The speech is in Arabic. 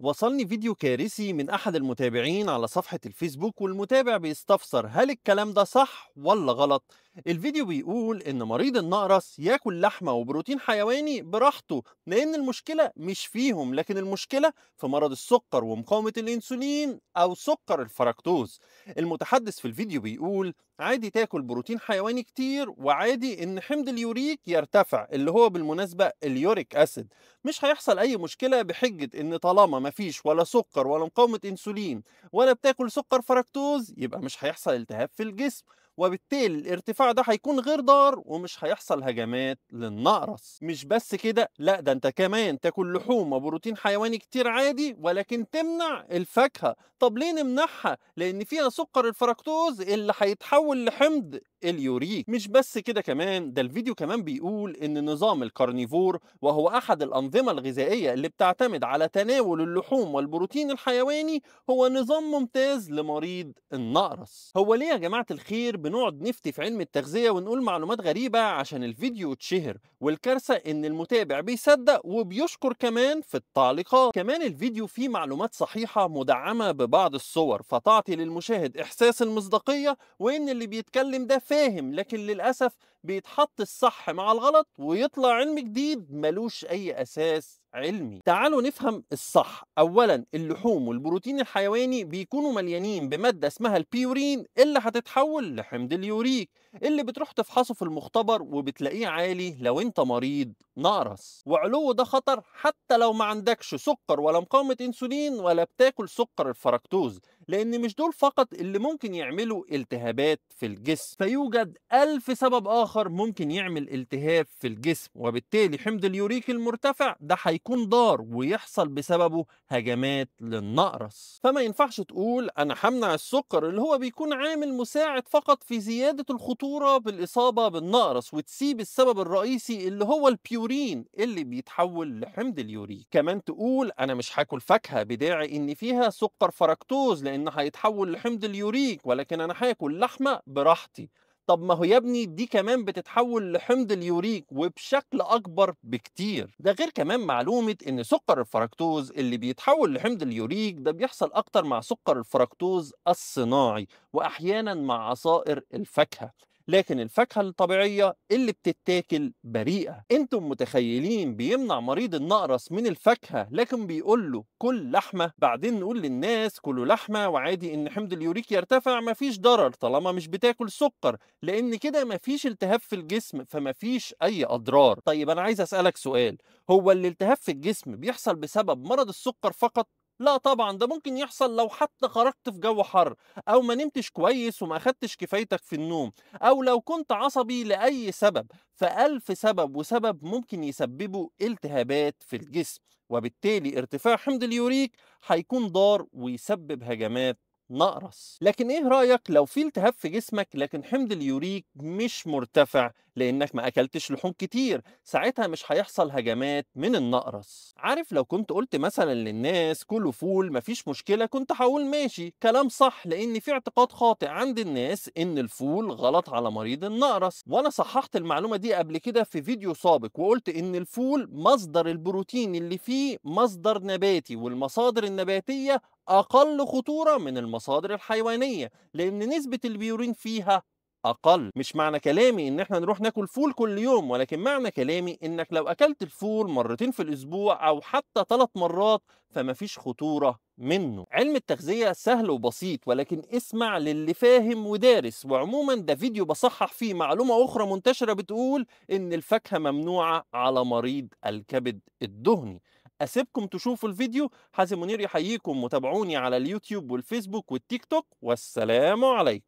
وصلني فيديو كارثي من أحد المتابعين على صفحة الفيسبوك والمتابع بيستفسر هل الكلام ده صح ولا غلط؟ الفيديو بيقول إن مريض النقرس ياكل لحمة وبروتين حيواني براحته لأن المشكلة مش فيهم لكن المشكلة في مرض السكر ومقاومة الأنسولين أو سكر الفركتوز. المتحدث في الفيديو بيقول عادي تاكل بروتين حيواني كتير وعادي ان حمض اليوريك يرتفع اللي هو بالمناسبة اليوريك أسيد مش هيحصل أي مشكلة بحجة إن طالما مفيش فيش ولا سكر ولا مقاومة انسولين ولا بتاكل سكر فركتوز يبقى مش هيحصل التهاب في الجسم وبالتالي الارتفاع ده هيكون غير ضار ومش هيحصل هجمات للنقرس مش بس كده لا ده انت كمان تاكل لحوم وبروتين حيواني كتير عادي ولكن تمنع الفاكهه طب ليه نمنعها لان فيها سكر الفركتوز اللي هيتحول لحمض اليوريك مش بس كده كمان ده الفيديو كمان بيقول ان نظام الكارنيفور وهو احد الانظمه الغذائيه اللي بتعتمد على تناول اللحوم والبروتين الحيواني هو نظام ممتاز لمريض النقرس هو ليه يا جماعه الخير بنقعد نفتي في علم التغذيه ونقول معلومات غريبه عشان الفيديو اتشهر والكارثه ان المتابع بيصدق وبيشكر كمان في التعليقات كمان الفيديو فيه معلومات صحيحه مدعمه ببعض الصور فتعطي للمشاهد احساس المصداقيه وان اللي بيتكلم ده فاهم لكن للأسف بيتحط الصح مع الغلط ويطلع علم جديد ملوش أي أساس علمي تعالوا نفهم الصح اولا اللحوم والبروتين الحيواني بيكونوا مليانين بماده اسمها البيورين اللي هتتحول لحمض اليوريك اللي بتروح تفحصه في المختبر وبتلاقيه عالي لو انت مريض نقرس وعلوه ده خطر حتى لو ما عندكش سكر ولا مقاومه انسولين ولا بتاكل سكر الفركتوز لان مش دول فقط اللي ممكن يعملوا التهابات في الجسم فيوجد ألف سبب آخر ممكن يعمل التهاب في الجسم وبالتالي حمض اليوريك المرتفع ده حي هيكون ضار ويحصل بسببه هجمات للنقرس فما ينفعش تقول انا همنع السكر اللي هو بيكون عامل مساعد فقط في زيادة الخطورة بالاصابة بالنقرس وتسيب السبب الرئيسي اللي هو البيورين اللي بيتحول لحمض اليوريك كمان تقول انا مش هاكل فاكهة بداعي ان فيها سكر فركتوز لان هيتحول لحمض اليوريك ولكن انا هاكل لحمة براحتي طب ما هو يا ابني دي كمان بتتحول لحمض اليوريك وبشكل اكبر بكتير ده غير كمان معلومه ان سكر الفركتوز اللي بيتحول لحمض اليوريك ده بيحصل اكتر مع سكر الفركتوز الصناعي واحيانا مع عصائر الفاكهه لكن الفاكهه الطبيعيه اللي بتتاكل بريئه انتم متخيلين بيمنع مريض النقرس من الفاكهه لكن بيقول له كل لحمه بعدين نقول للناس كلوا لحمه وعادي ان حمض اليوريك يرتفع مفيش ضرر طالما مش بتاكل سكر لان كده مفيش التهاب في الجسم فمفيش اي اضرار طيب انا عايز اسالك سؤال هو الالتهاب في الجسم بيحصل بسبب مرض السكر فقط لا طبعا ده ممكن يحصل لو حتى خرجت في جو حر او ما نمتش كويس وما اخدتش كفايتك في النوم او لو كنت عصبي لاي سبب فألف سبب وسبب ممكن يسببوا التهابات في الجسم وبالتالي ارتفاع حمض اليوريك هيكون ضار ويسبب هجمات نقرس لكن ايه رايك لو في التهاب في جسمك لكن حمض اليوريك مش مرتفع لانك ما اكلتش لحوم كتير ساعتها مش هيحصل هجمات من النقرس عارف لو كنت قلت مثلا للناس كلوا فول مفيش مشكله كنت هقول ماشي كلام صح لان في اعتقاد خاطئ عند الناس ان الفول غلط على مريض النقرس وانا صححت المعلومه دي قبل كده في فيديو سابق وقلت ان الفول مصدر البروتين اللي فيه مصدر نباتي والمصادر النباتيه أقل خطورة من المصادر الحيوانية لأن نسبة البيورين فيها اقل مش معنى كلامي ان احنا نروح ناكل فول كل يوم ولكن معنى كلامي انك لو اكلت الفول مرتين في الاسبوع او حتى ثلاث مرات فمفيش خطوره منه علم التغذية سهل وبسيط ولكن اسمع للي فاهم ودارس وعموما ده فيديو بصحح فيه معلومة أخرى منتشرة بتقول إن الفاكهة ممنوعة على مريض الكبد الدهني اسيبكم تشوفوا الفيديو حازم منير يحييكم وتابعوني على اليوتيوب والفيسبوك والتيك توك والسلام عليكم